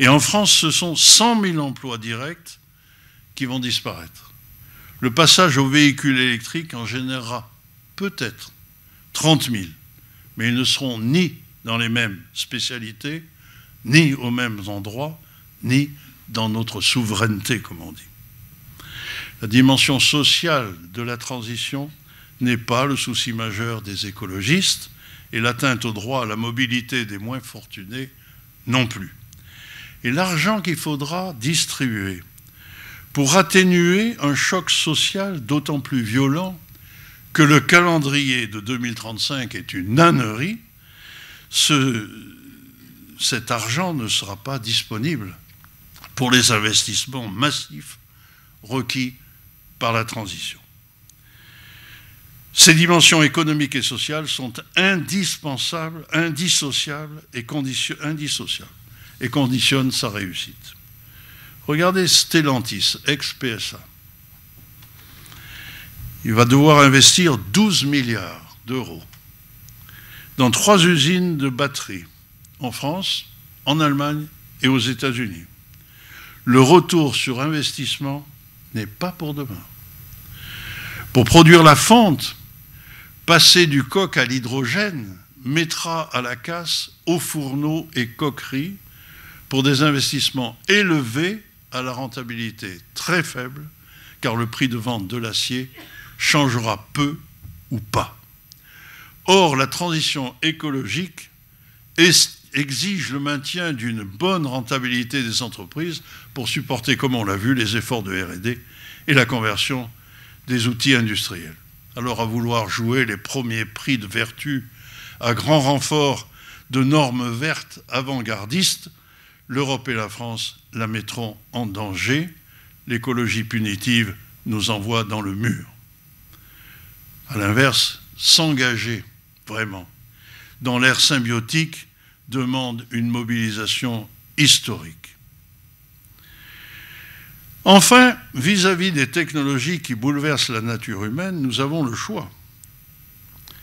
Et en France, ce sont 100 000 emplois directs qui vont disparaître. Le passage aux véhicules électriques en générera peut-être 30 000, mais ils ne seront ni dans les mêmes spécialités, ni aux mêmes endroits, ni dans notre souveraineté, comme on dit. La dimension sociale de la transition n'est pas le souci majeur des écologistes et l'atteinte au droit à la mobilité des moins fortunés non plus. Et l'argent qu'il faudra distribuer pour atténuer un choc social d'autant plus violent que le calendrier de 2035 est une nannerie, ce, cet argent ne sera pas disponible pour les investissements massifs requis par la transition. Ces dimensions économiques et sociales sont indispensables, indissociables et, conditionnent sa réussite. Regardez Stellantis, ex-PSA. Il va devoir investir 12 milliards d'euros dans trois usines de batteries en France, en Allemagne et aux États-Unis. Le retour sur investissement n'est pas pour demain. Pour produire la fente Passer du coq à l'hydrogène mettra à la casse aux fourneaux et coqueries pour des investissements élevés à la rentabilité très faible, car le prix de vente de l'acier changera peu ou pas. Or, la transition écologique exige le maintien d'une bonne rentabilité des entreprises pour supporter, comme on l'a vu, les efforts de RD et la conversion des outils industriels alors à vouloir jouer les premiers prix de vertu à grand renfort de normes vertes avant-gardistes, l'Europe et la France la mettront en danger, l'écologie punitive nous envoie dans le mur. À l'inverse, s'engager vraiment dans l'ère symbiotique demande une mobilisation historique. Enfin, vis-à-vis des technologies qui bouleversent la nature humaine, nous avons le choix,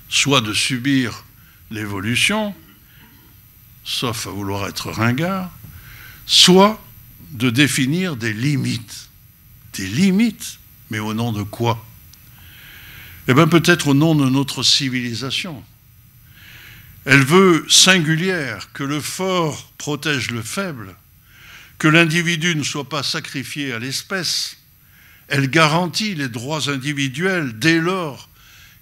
soit de subir l'évolution, sauf à vouloir être ringard, soit de définir des limites. Des limites, mais au nom de quoi Eh bien peut-être au nom de notre civilisation. Elle veut singulière que le fort protège le faible, que l'individu ne soit pas sacrifié à l'espèce, elle garantit les droits individuels dès lors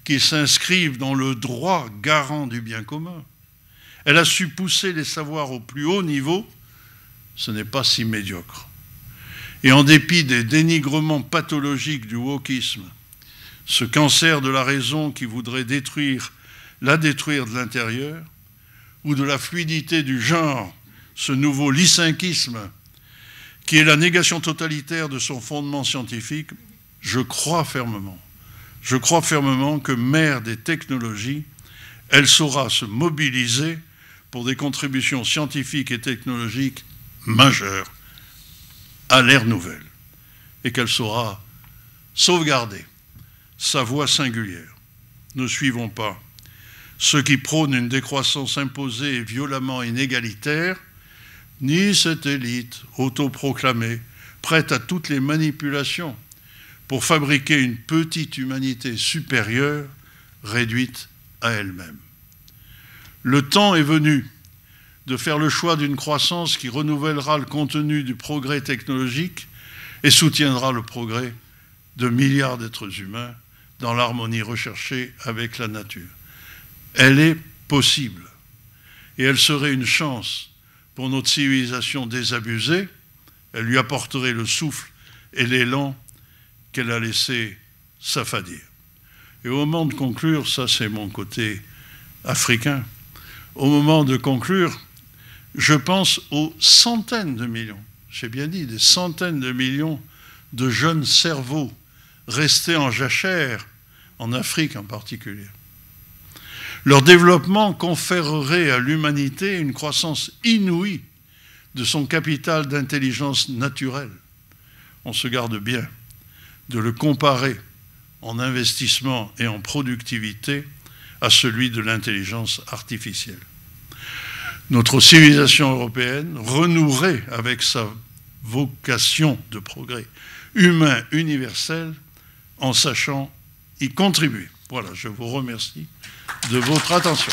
qu'ils s'inscrivent dans le droit garant du bien commun. Elle a su pousser les savoirs au plus haut niveau, ce n'est pas si médiocre. Et en dépit des dénigrements pathologiques du wokisme, ce cancer de la raison qui voudrait détruire, la détruire de l'intérieur, ou de la fluidité du genre, ce nouveau lysinquisme qui est la négation totalitaire de son fondement scientifique, je crois fermement, je crois fermement que mère des technologies, elle saura se mobiliser pour des contributions scientifiques et technologiques majeures à l'ère nouvelle et qu'elle saura sauvegarder sa voie singulière. Ne suivons pas ceux qui prônent une décroissance imposée et violemment inégalitaire, ni cette élite autoproclamée, prête à toutes les manipulations pour fabriquer une petite humanité supérieure réduite à elle-même. Le temps est venu de faire le choix d'une croissance qui renouvellera le contenu du progrès technologique et soutiendra le progrès de milliards d'êtres humains dans l'harmonie recherchée avec la nature. Elle est possible et elle serait une chance pour notre civilisation désabusée, elle lui apporterait le souffle et l'élan qu'elle a laissé s'affadir. Et au moment de conclure, ça c'est mon côté africain, au moment de conclure, je pense aux centaines de millions, j'ai bien dit, des centaines de millions de jeunes cerveaux restés en jachère, en Afrique en particulier. Leur développement conférerait à l'humanité une croissance inouïe de son capital d'intelligence naturelle. On se garde bien de le comparer en investissement et en productivité à celui de l'intelligence artificielle. Notre civilisation européenne renouerait avec sa vocation de progrès humain universel en sachant y contribuer. Voilà, je vous remercie de votre attention.